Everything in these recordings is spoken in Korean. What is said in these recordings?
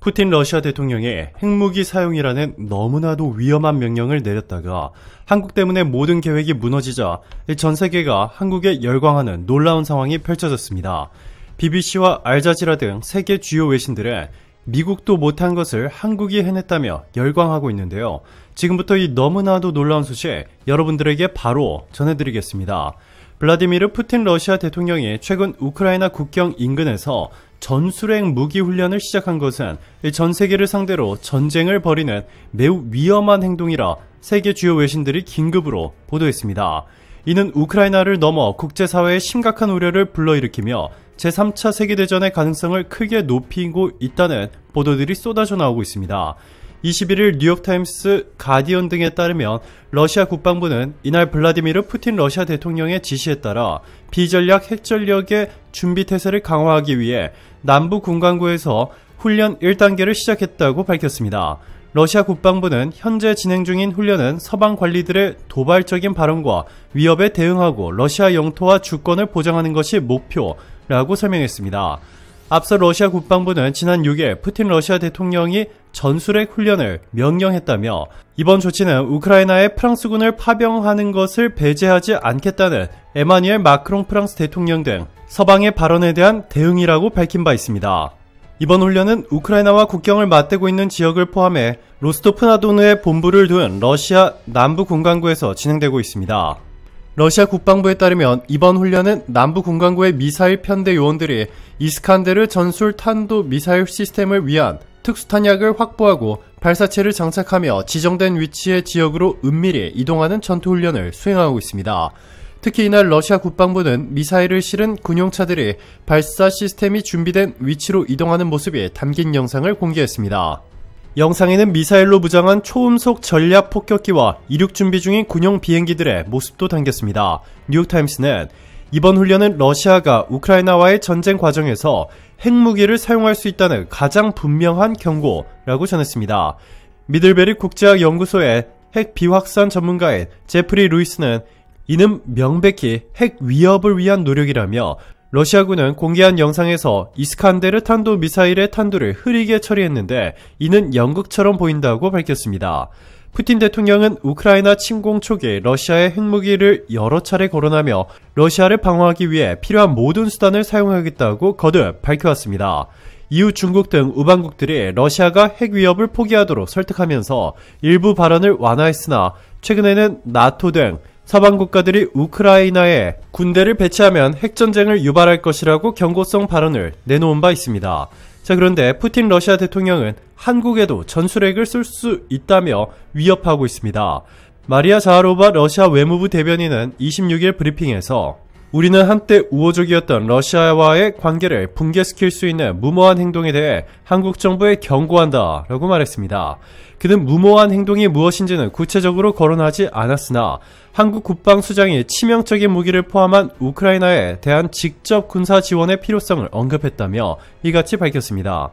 푸틴 러시아 대통령의 핵무기 사용이라는 너무나도 위험한 명령을 내렸다가 한국 때문에 모든 계획이 무너지자 전 세계가 한국에 열광하는 놀라운 상황이 펼쳐졌습니다. BBC와 알자지라 등 세계 주요 외신들은 미국도 못한 것을 한국이 해냈다며 열광하고 있는데요. 지금부터 이 너무나도 놀라운 소식 여러분들에게 바로 전해드리겠습니다. 블라디미르 푸틴 러시아 대통령이 최근 우크라이나 국경 인근에서 전술핵 무기 훈련을 시작한 것은 전 세계를 상대로 전쟁을 벌이는 매우 위험한 행동이라 세계 주요 외신들이 긴급으로 보도했습니다. 이는 우크라이나를 넘어 국제사회의 심각한 우려를 불러일으키며 제3차 세계대전의 가능성을 크게 높이고 있다는 보도들이 쏟아져 나오고 있습니다. 21일 뉴욕타임스, 가디언 등에 따르면 러시아 국방부는 이날 블라디미르 푸틴 러시아 대통령의 지시에 따라 비전략 핵전력의 준비태세를 강화하기 위해 남부 군광구에서 훈련 1단계를 시작했다고 밝혔습니다. 러시아 국방부는 현재 진행 중인 훈련은 서방 관리들의 도발적인 발언과 위협에 대응하고 러시아 영토와 주권을 보장하는 것이 목표라고 설명했습니다. 앞서 러시아 국방부는 지난 6일 푸틴 러시아 대통령이 전술핵 훈련을 명령했다며 이번 조치는 우크라이나에 프랑스군을 파병하는 것을 배제하지 않겠다는 에마뉘엘 마크롱 프랑스 대통령 등 서방의 발언에 대한 대응이라고 밝힌 바 있습니다. 이번 훈련은 우크라이나와 국경을 맞대고 있는 지역을 포함해 로스토프나도누의 본부를 둔 러시아 남부 군간구에서 진행되고 있습니다. 러시아 국방부에 따르면 이번 훈련은 남부 군간구의 미사일 편대 요원들이 이스칸데르 전술 탄도 미사일 시스템을 위한 특수탄약을 확보하고 발사체를 장착하며 지정된 위치의 지역으로 은밀히 이동하는 전투훈련을 수행하고 있습니다. 특히 이날 러시아 국방부는 미사일을 실은 군용차들이 발사 시스템이 준비된 위치로 이동하는 모습이 담긴 영상을 공개했습니다. 영상에는 미사일로 무장한 초음속 전략 폭격기와 이륙 준비 중인 군용 비행기들의 모습도 담겼습니다. 뉴욕타임스는 이번 훈련은 러시아가 우크라이나와의 전쟁 과정에서 핵무기를 사용할 수 있다는 가장 분명한 경고라고 전했습니다. 미들베리 국제학 연구소의 핵 비확산 전문가인 제프리 루이스는 이는 명백히 핵 위협을 위한 노력이라며 러시아군은 공개한 영상에서 이스칸데르 탄도 미사일의 탄두를 흐리게 처리했는데 이는 연극처럼 보인다고 밝혔습니다. 푸틴 대통령은 우크라이나 침공 초기 러시아의 핵무기를 여러 차례 거론하며 러시아를 방어하기 위해 필요한 모든 수단을 사용하겠다고 거듭 밝혀왔습니다. 이후 중국 등 우방국들이 러시아가 핵 위협을 포기하도록 설득하면서 일부 발언을 완화했으나 최근에는 나토 등 서방 국가들이 우크라이나에 군대를 배치하면 핵전쟁을 유발할 것이라고 경고성 발언을 내놓은 바 있습니다. 자, 그런데 푸틴 러시아 대통령은 한국에도 전술핵을 쓸 수 있다며 위협하고 있습니다. 마리아 자하로바 러시아 외무부 대변인은 26일 브리핑에서 우리는 한때 우호적이었던 러시아와의 관계를 붕괴시킬 수 있는 무모한 행동에 대해 한국 정부에 경고한다 라고 말했습니다. 그는 무모한 행동이 무엇인지는 구체적으로 거론하지 않았으나 한국 국방수장이 치명적인 무기를 포함한 우크라이나에 대한 직접 군사 지원의 필요성을 언급했다며 이같이 밝혔습니다.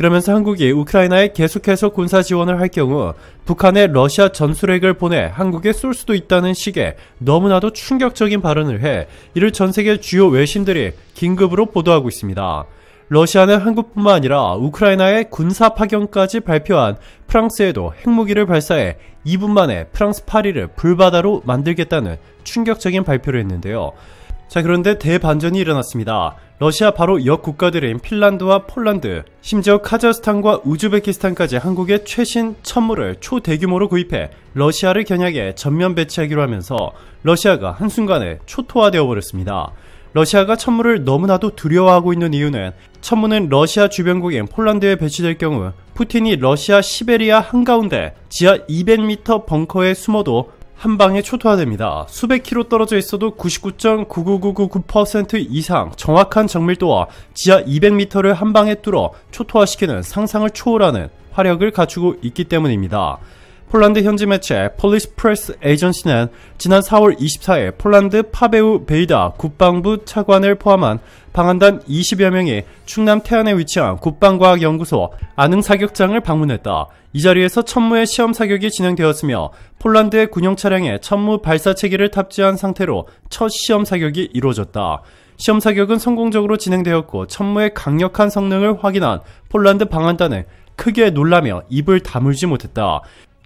그러면서 한국이 우크라이나에 계속해서 군사 지원을 할 경우 북한에 러시아 전술핵을 보내 한국에 쏠 수도 있다는 식의 너무나도 충격적인 발언을 해 이를 전 세계 주요 외신들이 긴급으로 보도하고 있습니다. 러시아는 한국뿐만 아니라 우크라이나에 군사 파견까지 발표한 프랑스에도 핵무기를 발사해 2분 만에 프랑스 파리를 불바다로 만들겠다는 충격적인 발표를 했는데요. 자 그런데 대반전이 일어났습니다. 러시아 바로 역 국가들인 핀란드와 폴란드, 심지어 카자흐스탄과 우즈베키스탄까지 한국의 최신 천물을 초대규모로 구입해 러시아를 겨냥해 전면 배치하기로 하면서 러시아가 한순간에 초토화되어 버렸습니다. 러시아가 천물을 너무나도 두려워하고 있는 이유는 천문은 러시아 주변국인 폴란드에 배치될 경우 푸틴이 러시아 시베리아 한가운데 지하 200m 벙커에 숨어도 한 방에 초토화됩니다. 수백 킬로 떨어져 있어도 99.99999% 이상 정확한 정밀도와 지하 200m를 한 방에 뚫어 초토화시키는 상상을 초월하는 화력을 갖추고 있기 때문입니다. 폴란드 현지 매체 폴리스 프레스 에이전시는 지난 4월 24일 폴란드 파베우 베이다 국방부 차관을 포함한 방한단 20여 명이 충남 태안에 위치한 국방과학연구소 아능사격장을 방문했다. 이 자리에서 천무의 시험 사격이 진행되었으며 폴란드의 군용 차량에 천무 발사체기를 탑재한 상태로 첫 시험 사격이 이루어졌다. 시험 사격은 성공적으로 진행되었고 천무의 강력한 성능을 확인한 폴란드 방한단은 크게 놀라며 입을 다물지 못했다.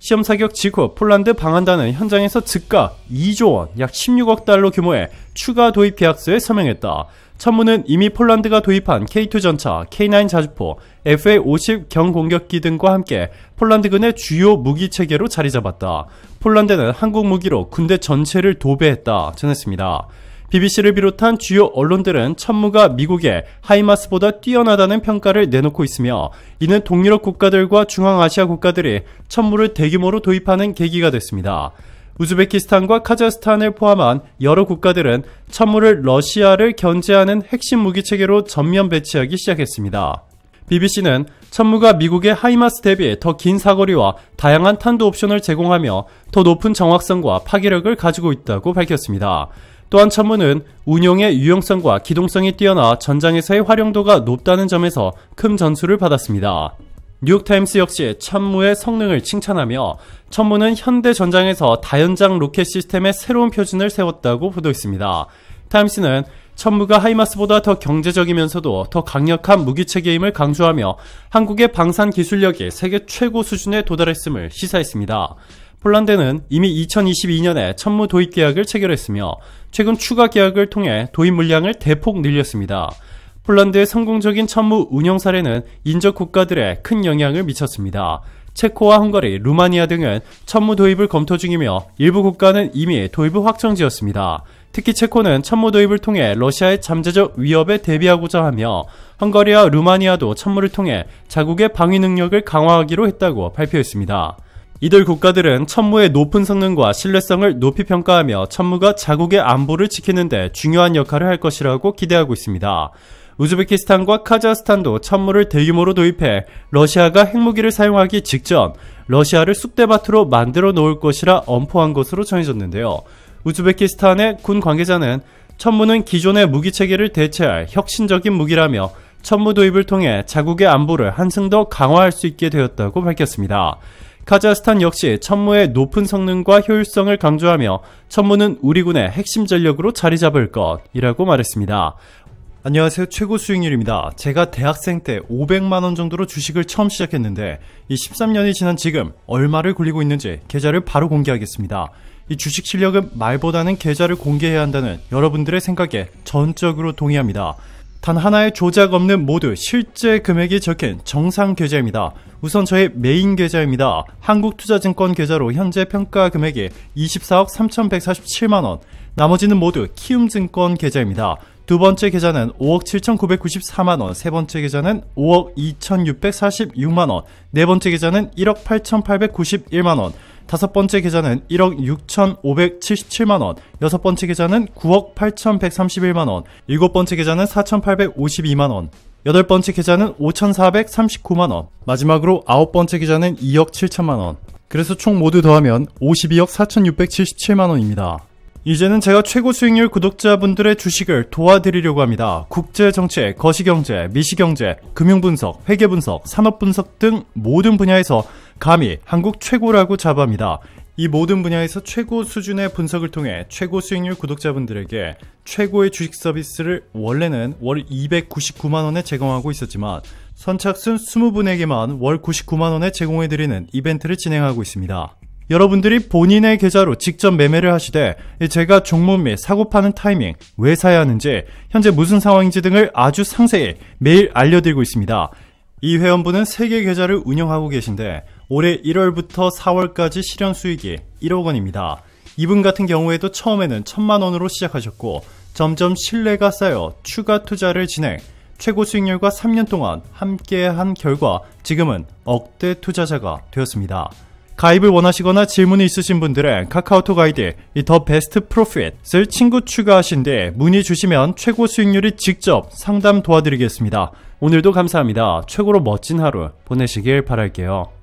시험 사격 직후 폴란드 방한단은 현장에서 즉각 2조 원, 약 16억 달러 규모의 추가 도입 계약서에 서명했다. 천문은 이미 폴란드가 도입한 K2 전차, K9 자주포, FA50 경공격기 등과 함께 폴란드군의 주요 무기 체계로 자리 잡았다. 폴란드는 한국 무기로 군대 전체를 도배했다. 전했습니다. BBC를 비롯한 주요 언론들은 천무가 미국의 하이마스보다 뛰어나다는 평가를 내놓고 있으며 이는 동유럽 국가들과 중앙아시아 국가들이 천무를 대규모로 도입하는 계기가 됐습니다. 우즈베키스탄과 카자흐스탄을 포함한 여러 국가들은 천무를 러시아를 견제하는 핵심 무기체계로 전면 배치하기 시작했습니다. BBC는 천무가 미국의 하이마스 대비 더 긴 사거리와 다양한 탄도 옵션을 제공하며 더 높은 정확성과 파괴력을 가지고 있다고 밝혔습니다. 또한 천문은 운용의 유용성과 기동성이 뛰어나 전장에서의 활용도가 높다는 점에서 큰 전수를 받았습니다. 뉴욕타임스 역시 천무의 성능을 칭찬하며 천무는 현대 전장에서 다연장 로켓 시스템의 새로운 표준을 세웠다고 보도했습니다. 타임스는 천무가 하이마스보다 더 경제적이면서도 더 강력한 무기체계임을 강조하며 한국의 방산 기술력이 세계 최고 수준에 도달했음을 시사했습니다. 폴란드는 이미 2022년에 천무 도입 계약을 체결했으며 최근 추가 계약을 통해 도입 물량을 대폭 늘렸습니다. 폴란드의 성공적인 천무 운영 사례는 인접 국가들에 큰 영향을 미쳤습니다. 체코와 헝가리, 루마니아 등은 천무 도입을 검토 중이며 일부 국가는 이미 도입을 확정지었습니다. 특히 체코는 천무 도입을 통해 러시아의 잠재적 위협에 대비하고자 하며 헝가리와 루마니아도 천무를 통해 자국의 방위 능력을 강화하기로 했다고 발표했습니다. 이들 국가들은 천무의 높은 성능과 신뢰성을 높이 평가하며 천무가 자국의 안보를 지키는데 중요한 역할을 할 것이라고 기대하고 있습니다. 우즈베키스탄과 카자흐스탄도 천무를 대규모로 도입해 러시아가 핵무기를 사용하기 직전 러시아를 쑥대밭으로 만들어 놓을 것이라 엄포한 것으로 전해졌는데요. 우즈베키스탄의 군 관계자는 천무는 기존의 무기 체계를 대체할 혁신적인 무기라며 천무 도입을 통해 자국의 안보를 한층 더 강화할 수 있게 되었다고 밝혔습니다. 카자흐스탄 역시 천무의 높은 성능과 효율성을 강조하며 천무는 우리 군의 핵심 전력으로 자리 잡을 것이라고 말했습니다. 안녕하세요. 최고 수익률입니다. 제가 대학생 때 500만원 정도로 주식을 처음 시작했는데 이 13년이 지난 지금 얼마를 굴리고 있는지 계좌를 바로 공개하겠습니다. 이 주식 실력은 말보다는 계좌를 공개해야 한다는 여러분들의 생각에 전적으로 동의합니다. 단 하나의 조작 없는 모두 실제 금액이 적힌 정상 계좌입니다. 우선 저의 메인 계좌입니다. 한국투자증권 계좌로 현재 평가 금액이 24억 3,147만원, 나머지는 모두 키움증권 계좌입니다. 두 번째 계좌는 5억 7,994만원, 세 번째 계좌는 5억 2,646만원, 네 번째 계좌는 1억 8,891만원, 다섯 번째 계좌는 1억 6,577만 원, 여섯 번째 계좌는 9억 8,131만 원, 일곱 번째 계좌는 4,852만 원, 여덟 번째 계좌는 5,439만 원, 마지막으로 아홉 번째 계좌는 2억 7천만 원. 그래서 총 모두 더하면 52억 4,677만 원입니다. 이제는 제가 최고 수익률 구독자분들의 주식을 도와드리려고 합니다. 국제 정책, 거시경제, 미시경제, 금융분석, 회계분석, 산업분석 등 모든 분야에서 감히 한국 최고라고 자부합니다. 이 모든 분야에서 최고 수준의 분석을 통해 최고 수익률 구독자분들에게 최고의 주식 서비스를 원래는 월 299만원에 제공하고 있었지만 선착순 20분에게만 월 99만원에 제공해드리는 이벤트를 진행하고 있습니다. 여러분들이 본인의 계좌로 직접 매매를 하시되 제가 종목 및 사고 파는 타이밍, 왜 사야 하는지, 현재 무슨 상황인지 등을 아주 상세히 매일 알려드리고 있습니다. 이 회원분은 3개 계좌를 운영하고 계신데 올해 1월부터 4월까지 실현 수익이 1억 원입니다. 이분 같은 경우에도 처음에는 천만 원으로 시작하셨고 점점 신뢰가 쌓여 추가 투자를 진행, 최고 수익률과 3년 동안 함께한 결과 지금은 억대 투자자가 되었습니다. 가입을 원하시거나 질문이 있으신 분들은 카카오톡 아이디 더 베스트 프로핏을 친구 추가하신 뒤 문의 주시면 최고 수익률이 직접 상담 도와드리겠습니다. 오늘도 감사합니다. 최고로 멋진 하루 보내시길 바랄게요.